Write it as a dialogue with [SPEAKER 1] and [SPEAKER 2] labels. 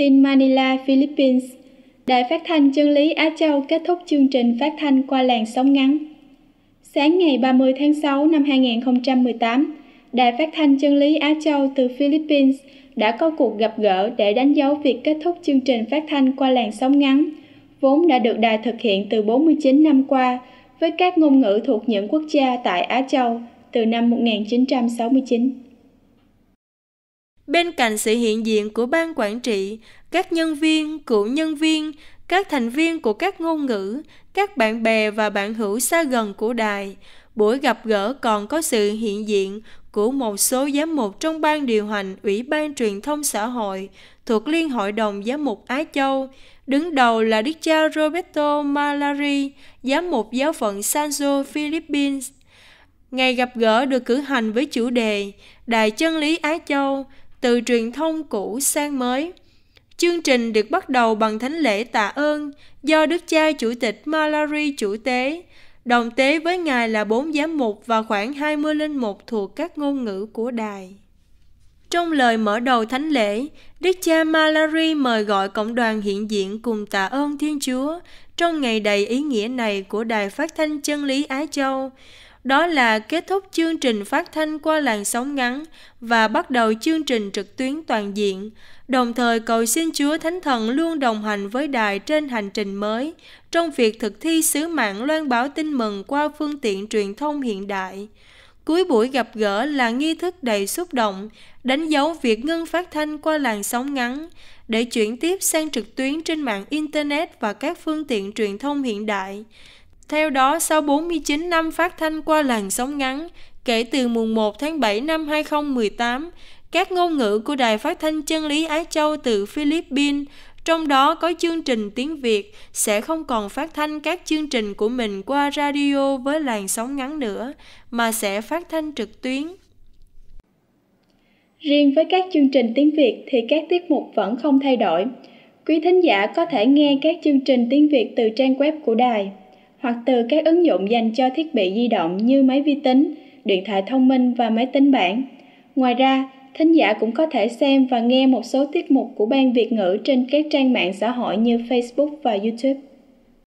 [SPEAKER 1] tin Manila, Philippines. Đài phát thanh chân lý Á Châu kết thúc chương trình phát thanh qua làn sóng ngắn. Sáng ngày 30 tháng 6 năm 2018, Đài phát thanh chân lý Á Châu từ Philippines đã có cuộc gặp gỡ để đánh dấu việc kết thúc chương trình phát thanh qua làn sóng ngắn, vốn đã được đài thực hiện từ 49 năm qua với các ngôn ngữ thuộc những quốc gia tại Á Châu từ năm 1969.
[SPEAKER 2] Bên cạnh sự hiện diện của ban quản trị, các nhân viên, cựu nhân viên, các thành viên của các ngôn ngữ, các bạn bè và bạn hữu xa gần của đài, buổi gặp gỡ còn có sự hiện diện của một số giám mục trong ban điều hành Ủy ban Truyền thông Xã hội thuộc Liên hội đồng Giám mục Á Châu, đứng đầu là Đức cha Roberto Malari, giám mục giáo phận Sanjo Philippines. Ngày gặp gỡ được cử hành với chủ đề Đài chân lý Á Châu, từ truyền thông cũ sang mới. Chương trình được bắt đầu bằng thánh lễ tạ ơn do Đức cha Chủ tịch Malari chủ tế. Đồng tế với Ngài là bốn giám mục và khoảng 20 linh mục thuộc các ngôn ngữ của đài. Trong lời mở đầu thánh lễ, Đức cha Malari mời gọi cộng đoàn hiện diện cùng tạ ơn Thiên Chúa trong ngày đầy ý nghĩa này của Đài Phát thanh Chân lý Á Châu. Đó là kết thúc chương trình phát thanh qua làn sóng ngắn và bắt đầu chương trình trực tuyến toàn diện, đồng thời cầu xin Chúa Thánh Thần luôn đồng hành với Đài trên hành trình mới trong việc thực thi sứ mạng loan báo tin mừng qua phương tiện truyền thông hiện đại. Cuối buổi gặp gỡ là nghi thức đầy xúc động, đánh dấu việc ngưng phát thanh qua làn sóng ngắn để chuyển tiếp sang trực tuyến trên mạng Internet và các phương tiện truyền thông hiện đại. Theo đó, sau 49 năm phát thanh qua làn sóng ngắn, kể từ mùng 1 tháng 7 năm 2018, các ngôn ngữ của Đài Phát thanh Chân lý Á Châu từ Philippines, trong đó có chương trình tiếng Việt, sẽ không còn phát thanh các chương trình của mình qua radio với làn sóng ngắn nữa, mà sẽ phát thanh trực tuyến.
[SPEAKER 1] Riêng với các chương trình tiếng Việt thì các tiết mục vẫn không thay đổi. Quý thính giả có thể nghe các chương trình tiếng Việt từ trang web của đài hoặc từ các ứng dụng dành cho thiết bị di động như máy vi tính, điện thoại thông minh và máy tính bảng. Ngoài ra, thính giả cũng có thể xem và nghe một số tiết mục của Ban Việt ngữ trên các trang mạng xã hội như Facebook và YouTube.